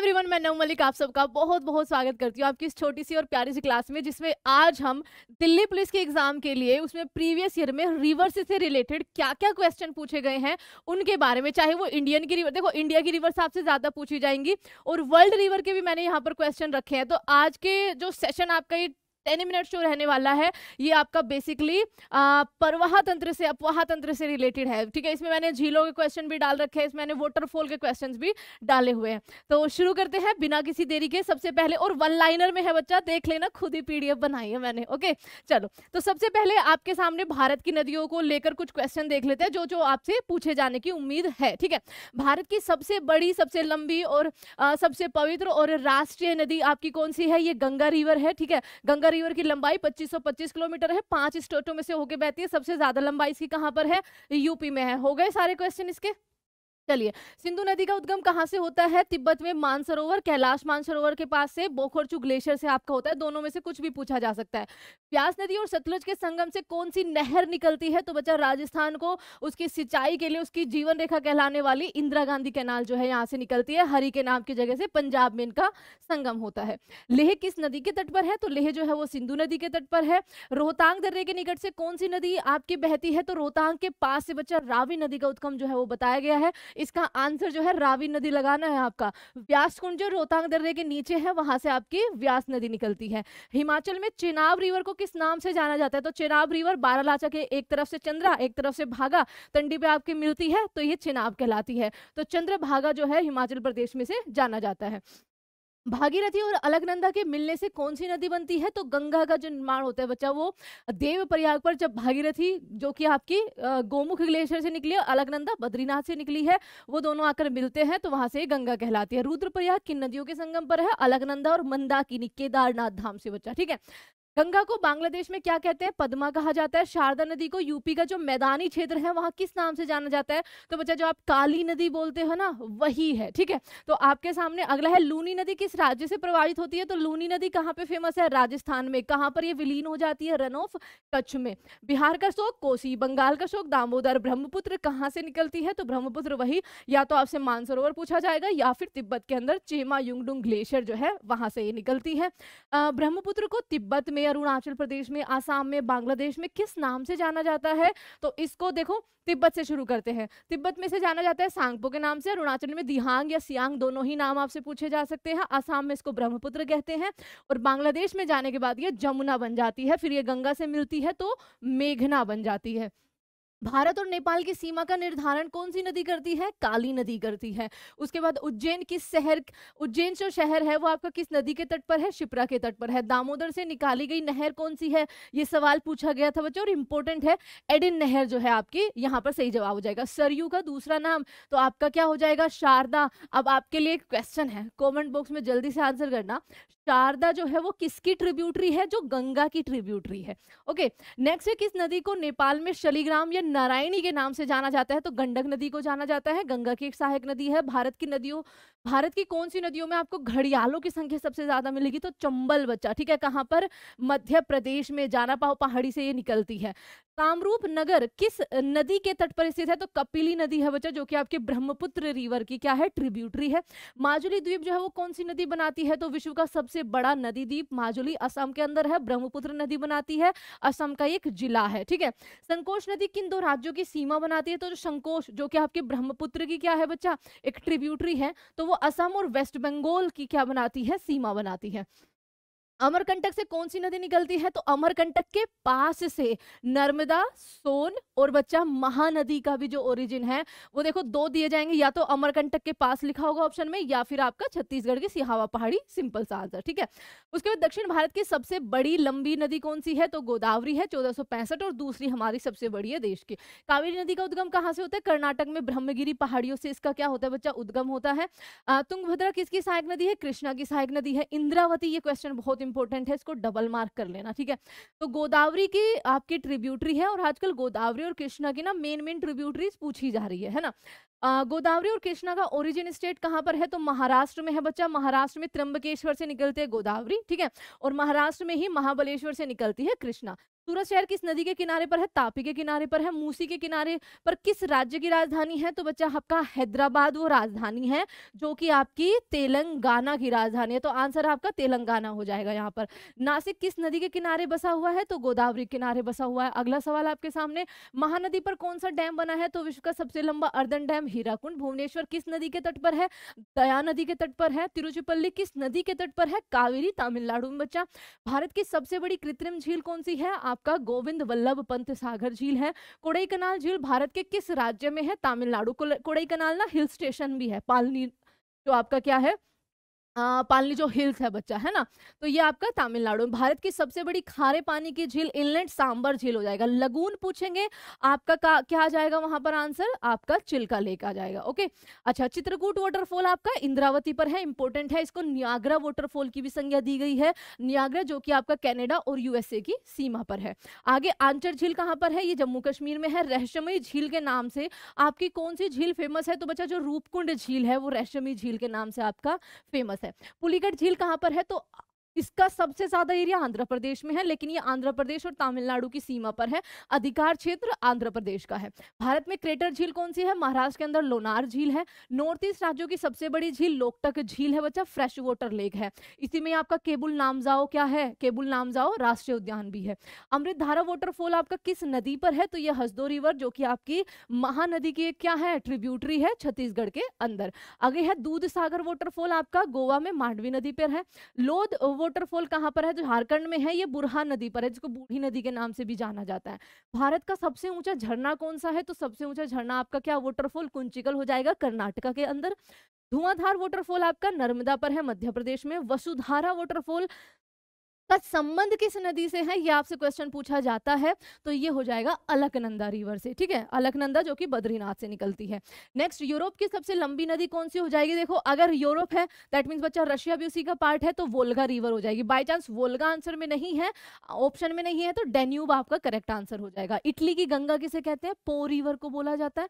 everyone मैं नव मलिक आप सबका बहुत बहुत स्वागत करती हूँ आपकी इस छोटी सी और प्यारी सी क्लास में जिसमें आज हम दिल्ली पुलिस के एग्जाम के लिए उसमें प्रीवियस ईयर में रिवर्स से रिलेटेड क्या क्या क्वेश्चन पूछे गए हैं उनके बारे में चाहे वो इंडियन की रिवर देखो इंडिया की रिवर्स आपसे ज़्यादा पूछी जाएंगी और वर्ल्ड रिवर के भी मैंने यहाँ पर क्वेश्चन रखे हैं तो आज के जो सेशन आपका ये टेन मिनट शो रहने वाला है ये आपका बेसिकली परवाह तंत्र से अपवाह तंत्र से रिलेटेड है ठीक है इसमें मैंने झीलों के क्वेश्चन भी डाल रखे हैं इसमें मैंने वोटरफॉल के क्वेश्चन भी डाले हुए हैं तो शुरू करते हैं बिना किसी देरी के सबसे पहले और वन लाइनर में है बच्चा देख लेना खुद ही पीडीएफ बनाई है मैंने ओके चलो तो सबसे पहले आपके सामने भारत की नदियों को लेकर कुछ क्वेश्चन देख लेते हैं जो जो आपसे पूछे जाने की उम्मीद है ठीक है भारत की सबसे बड़ी सबसे लंबी और सबसे पवित्र और राष्ट्रीय नदी आपकी कौन सी है ये गंगा रिवर है ठीक है गंगा रिवर की लंबाई 2525 किलोमीटर है पांच स्टेटों में से होके बहती है सबसे ज्यादा लंबाई इसकी कहां पर है यूपी में है हो गए सारे क्वेश्चन इसके चलिए सिंधु नदी का उद्गम कहाँ से होता है तिब्बत में मानसरोवर कैलाश मानसरोवर के पास से बोखरचू ग्लेशियर से आपका होता है दोनों में से कुछ भी पूछा जा सकता है प्यास नदी और सतलुज के संगम से कौन सी नहर निकलती है तो बच्चा राजस्थान को उसकी सिंचाई के लिए उसकी जीवन रेखा कहलाने वाली इंदिरा गांधी कैनाल जो है यहाँ से निकलती है हरी के नाम की जगह से पंजाब में इनका संगम होता है लेह किस नदी के तट पर है तो लेह जो है वो सिंधु नदी के तट पर है रोहतांग दर्रे के निकट से कौन सी नदी आपकी बहती है तो रोहतांग के पास से बच्चा रावी नदी का उद्गम जो है वो बताया गया है इसका आंसर जो है रावी नदी लगाना है आपका व्यास कुंड जो रोहतांग दर्रे के नीचे है वहां से आपकी व्यास नदी निकलती है हिमाचल में चेनाब रिवर को किस नाम से जाना जाता है तो चेनाब रिवर बारालाचा के एक तरफ से चंद्रा एक तरफ से भागा तंडी पे आपकी मिलती है तो ये चेनाब कहलाती है तो भागा जो है हिमाचल प्रदेश में से जाना जाता है भागीरथी और अलगनंदा के मिलने से कौन सी नदी बनती है तो गंगा का जो निर्माण होता है बच्चा वो देव प्रयाग पर जब भागीरथी जो कि आपकी गोमुख ग्लेशियर से निकली है अलगनंदा बद्रीनाथ से निकली है वो दोनों आकर मिलते हैं तो वहां से गंगा कहलाती है रुद्रप्रयाग किन नदियों के संगम पर है अलगनंदा और मंदाकिनी केदारनाथ धाम से बच्चा ठीक है गंगा को बांग्लादेश में क्या कहते हैं पद्मा कहा जाता है शारदा नदी को यूपी का जो मैदानी क्षेत्र है वहां किस नाम से जाना जाता है तो बच्चा जो आप काली नदी बोलते हो ना वही है ठीक है तो आपके सामने अगला है लूनी नदी किस राज्य से प्रभावित होती है तो लूनी नदी कहाँ पे फेमस है राजस्थान में कहाँ पर ये विलीन हो जाती है रन ऑफ कच्छ में बिहार का शोक कोसी बंगाल का शोक दामोदर ब्रह्मपुत्र कहाँ से निकलती है तो ब्रह्मपुत्र वही या तो आपसे मानसरोवर पूछा जाएगा या फिर तिब्बत के अंदर चेमा युंगडुंग ग्लेशियर जो है वहां से ये निकलती है ब्रह्मपुत्र को तिब्बत में में अरुणाचल प्रदेश में आसाम में बांग्लादेश में किस नाम से जाना जाता है तो इसको देखो तिब्बत से शुरू करते हैं तिब्बत में से जाना जाता है सांगपो के नाम से अरुणाचल में दिहांग या सियांग दोनों ही नाम आपसे पूछे जा सकते हैं आसाम में इसको ब्रह्मपुत्र कहते हैं और बांग्लादेश में जाने के बाद ये जमुना बन जाती है फिर ये गंगा से मिलती है तो मेघना बन जाती है भारत और नेपाल की सीमा का निर्धारण कौन सी नदी करती है काली नदी करती है उसके बाद उज्जैन किस शहर उज्जैन जो शहर है वो आपका किस नदी के तट पर है शिप्रा के तट पर है दामोदर से निकाली गई नहर कौन सी है ये सवाल पूछा गया था बच्चों और इम्पोर्टेंट है एडिन नहर जो है आपकी यहाँ पर सही जवाब हो जाएगा सरयू का दूसरा नाम तो आपका क्या हो जाएगा शारदा अब आपके लिए एक क्वेश्चन है कॉमेंट बॉक्स में जल्दी से आंसर करना शारदा जो है वो किसकी ट्रिब्यूटरी है जो गंगा की ट्रिब्यूटरी है ओके नेक्स्ट है किस नदी को नेपाल में शलीग्राम या नारायणी के नाम से जाना जाता है तो गंडक नदी को जाना जाता है गंगा की एक सहायक नदी है भारत की नदियों भारत की कौन सी नदियों में आपको घड़ियालों की संख्या सबसे ज्यादा मिलेगी तो चंबल बच्चा ठीक है कहाँ पर मध्य प्रदेश में जाना पाओ पहाड़ी से ये निकलती है कामरूप नगर किस नदी के तट पर स्थित है तो कपिली नदी है बच्चा जो कि आपके ब्रह्मपुत्र रिवर की क्या है ट्रिब्यूटरी है माजुली द्वीप जो है वो कौन सी नदी बनाती है तो विश्व का सबसे बड़ा नदी द्वीप माजुली असम के अंदर है ब्रह्मपुत्र नदी बनाती है असम का एक जिला है ठीक है संकोष नदी किन दो राज्यों की सीमा बनाती है तो जो जो कि आपके ब्रह्मपुत्र की क्या है बच्चा एक ट्रिब्यूटरी है तो वो असम और वेस्ट बंगाल की क्या बनाती है सीमा बनाती है अमरकंटक से कौन सी नदी निकलती है तो अमरकंटक के पास से नर्मदा सोन और बच्चा महानदी का भी जो ओरिजिन है वो देखो दो दिए जाएंगे या तो अमरकंटक के पास लिखा होगा ऑप्शन में या फिर आपका छत्तीसगढ़ की सिहावा पहाड़ी सिंपल सा आंसर ठीक है उसके बाद दक्षिण भारत की सबसे बड़ी लंबी नदी कौन सी है तो गोदावरी है चौदह और दूसरी हमारी सबसे बड़ी है देश की कावेरी नदी का उद्गम कहाँ से होता है कर्नाटक में ब्रह्मगिरी पहाड़ियों से इसका क्या होता है बच्चा उद्गम होता है तुंगभद्रा किसकी सहायक नदी है कृष्णा की सहायक नदी है इंद्रावती ये क्वेश्चन बहुत इंपॉर्टेंट है इसको डबल मार्क कर लेना ठीक है तो गोदावरी की आपकी ट्रिब्यूटरी है और आजकल गोदावरी और कृष्णा की ना मेन मेन ट्रिब्यूटरीज पूछी जा रही है है ना गोदावरी और कृष्णा का ओरिजिन स्टेट कहाँ पर है तो महाराष्ट्र में है बच्चा महाराष्ट्र में त्रंबकेश्वर से निकलते है गोदावरी ठीक है और महाराष्ट्र में ही महाबलेश्वर से निकलती है कृष्णा सूरत शहर किस नदी के किनारे पर है तापी के किनारे पर है मूसी के किनारे पर किस राज्य की राजधानी है तो बच्चा आपका हैदराबाद वो राजधानी है जो कि आपकी तेलंगाना की राजधानी है तो आंसर आपका तेलंगाना हो जाएगा यहाँ पर नासिक किस नदी के किनारे बसा हुआ है तो गोदावरी किनारे बसा हुआ है अगला सवाल आपके सामने महानदी पर कौन सा डैम बना है तो विश्व का सबसे लंबा अर्दन डैम हीराकुंड भुवनेश्वर किस नदी के तट पर है दया नदी के तट पर है तिरुचिपल्ली किस नदी के तट पर है कावेरी तमिलनाडु में बच्चा भारत की सबसे बड़ी कृत्रिम झील कौन सी है आपका गोविंद वल्लभ पंत सागर झील है कोड़ई कनाल झील भारत के किस राज्य में है तमिलनाडु कोड़ई कनाल ना हिल स्टेशन भी है पालनी जो आपका क्या है पालनी जो हिल्स है बच्चा है ना तो ये आपका तमिलनाडु भारत की सबसे बड़ी खारे पानी की झील इनलैंड सांबर झील हो जाएगा लगून पूछेंगे आपका का, क्या आ जाएगा वहां पर आंसर आपका चिल्का लेक आ जाएगा ओके अच्छा चित्रकूट वाटरफॉल आपका इंद्रावती पर है इंपॉर्टेंट है इसको न्यागरा वाटरफॉल की भी संज्ञा दी गई है न्यागरा जो कि आपका कैनेडा और यूएसए की सीमा पर है आगे आंचर झील कहाँ पर है ये जम्मू कश्मीर में है रहस्यमयी झील के नाम से आपकी कौन सी झील फेमस है तो बच्चा जो रूपकुंड झील है वो रहस्यमयी झील के नाम से आपका फेमस फेमस है पुलीगढ़ झील कहाँ पर है तो इसका सबसे ज्यादा एरिया आंध्र प्रदेश में है लेकिन ये आंध्र प्रदेश और तमिलनाडु की सीमा पर है अधिकार क्षेत्र आंध्र प्रदेश का है भारत में क्रेटर झील कौन सी है महाराष्ट्र के अंदर लोनार झील है नॉर्थ ईस्ट राज्यों की सबसे बड़ी झील लोकटक झील है बच्चा फ्रेश वाटर लेक है इसी में आपका केबुल नामजाओ क्या है केबुल नामजाओ राष्ट्रीय उद्यान भी है अमृत धारा वाटरफॉल आपका किस नदी पर है तो यह हसदो रिवर जो की आपकी महानदी की क्या है ट्रिब्यूटरी है छत्तीसगढ़ के अंदर आगे है दूध सागर वाटरफॉल आपका गोवा में मांडवी नदी पर है लोध वॉटरफॉल कहाँ पर है जो झारखंड में है ये बुरहा नदी पर है जिसको बूढ़ी नदी के नाम से भी जाना जाता है भारत का सबसे ऊंचा झरना कौन सा है तो सबसे ऊंचा झरना आपका क्या वॉटरफॉल कुंचिकल हो जाएगा कर्नाटका के अंदर धुआंधार वाटरफॉल आपका नर्मदा पर है मध्य प्रदेश में वसुधारा वॉटरफॉल का संबंध किस नदी से है यह आपसे क्वेश्चन पूछा जाता है तो ये हो जाएगा अलकनंदा रिवर से ठीक है अलकनंदा जो कि बद्रीनाथ से निकलती है नेक्स्ट यूरोप की सबसे लंबी नदी कौन सी हो जाएगी देखो अगर यूरोप है दैट मीन्स बच्चा रशिया भी उसी का पार्ट है तो वोल्गा रिवर हो जाएगी बाई चांस वोल्गा आंसर में नहीं है ऑप्शन में नहीं है तो डेन्यूब आपका करेक्ट आंसर हो जाएगा इटली की गंगा किसे कहते हैं पो रिवर को बोला जाता है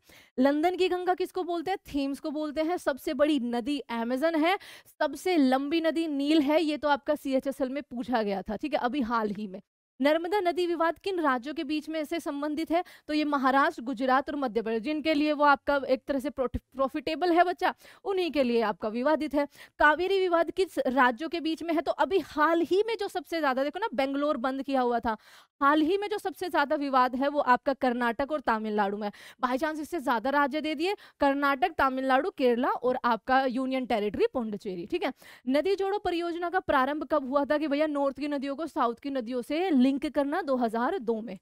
लंदन की गंगा किसको बोलते हैं थीम्स को बोलते हैं सबसे बड़ी नदी एमेजन है सबसे लंबी नदी नील है ये तो आपका सी में पूछा गया गया था ठीक है अभी हाल ही में नर्मदा नदी विवाद किन राज्यों के बीच में से संबंधित है तो ये महाराष्ट्र गुजरात और मध्य प्रदेश जिनके लिए वो आपका एक तरह से प्रॉफिटेबल है बच्चा उन्हीं के लिए आपका विवादित है कावेरी विवाद किस राज्यों के बीच में है तो अभी हाल ही में जो सबसे ज्यादा देखो ना बेंगलोर बंद किया हुआ था हाल ही में जो सबसे ज्यादा विवाद है वो आपका कर्नाटक और तमिलनाडु में बाई चांस इससे ज्यादा राज्य दे दिए कर्नाटक तमिलनाडु केरला और आपका यूनियन टेरिटरी पौंडचेरी ठीक है नदी जोड़ो परियोजना का प्रारंभ कब हुआ था कि भैया नॉर्थ की नदियों को साउथ की नदियों से लिंक करना 2002 में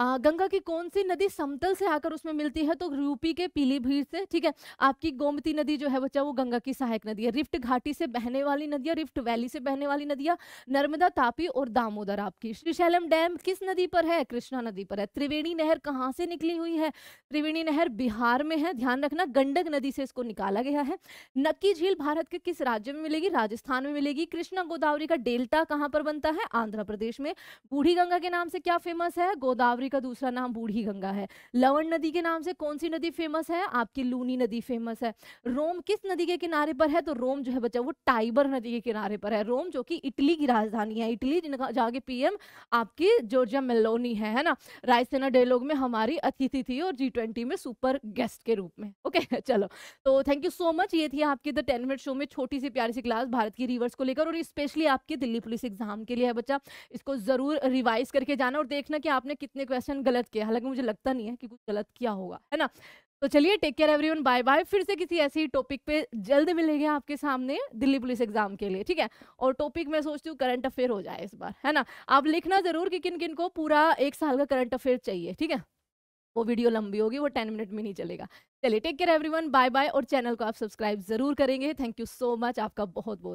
गंगा की कौन सी नदी समतल से आकर उसमें मिलती है तो रूपी के पीलीभीत से ठीक है आपकी गोमती नदी जो है बच्चा वो गंगा की सहायक नदी है रिफ्ट घाटी से बहने वाली नदियां रिफ्ट वैली से बहने वाली नदियां नर्मदा तापी और दामोदर आपकी श्रीशैलम डैम किस नदी पर है कृष्णा नदी पर है त्रिवेणी नहर कहाँ से निकली हुई है त्रिवेणी नहर बिहार में है ध्यान रखना गंडक नदी से इसको निकाला गया है नक्की झील भारत के किस राज्य में मिलेगी राजस्थान में मिलेगी कृष्णा गोदावरी का डेल्टा कहाँ पर बनता है आंध्र प्रदेश में बूढ़ी गंगा के नाम से क्या फेमस है गोदावरी गोदावरी का दूसरा नाम बूढ़ी गंगा है लवण नदी के नाम से कौन सी नदी फेमस है आपकी लूनी नदी फेमस है रोम किस नदी के किनारे पर है तो रोम जो है बच्चा वो टाइबर नदी के किनारे पर है रोम जो कि इटली की राजधानी है इटली जिनका जाके पीएम आपकी जोर्जिया मेलोनी है है ना रायसेना डायलॉग में हमारी अतिथि थी और जी में सुपर गेस्ट के रूप में ओके चलो तो थैंक यू सो मच ये थी आपकी द टेन मिनट शो में छोटी सी प्यारी सी क्लास भारत की रिवर्स को लेकर और स्पेशली आपके दिल्ली पुलिस एग्जाम के लिए है बच्चा इसको जरूर रिवाइज करके जाना और देखना कि आपने कितने क्वेश्चन गलत किया हालांकि मुझे लगता नहीं है कि कुछ गलत किया होगा है ना तो चलिए take care everyone bye bye फिर से किसी ऐसी टॉपिक पे जल्द मिलेंगे आपके सामने दिल्ली पुलिस एग्जाम के लिए ठीक है और टॉपिक मैं सोचती हूँ करंट अफेयर हो जाए इस बार है ना आप लिखना जरूर कि किन किन को पूरा एक साल का करंट अफेयर चाहिए ठीक है वो वीडियो लंबी होगी वो टेन मिनट में नहीं चलेगा चलिए take care every bye bye और चैनल को आप सब्सक्राइब जरूर करेंगे थैंक यू सो मच आपका बहुत बहुत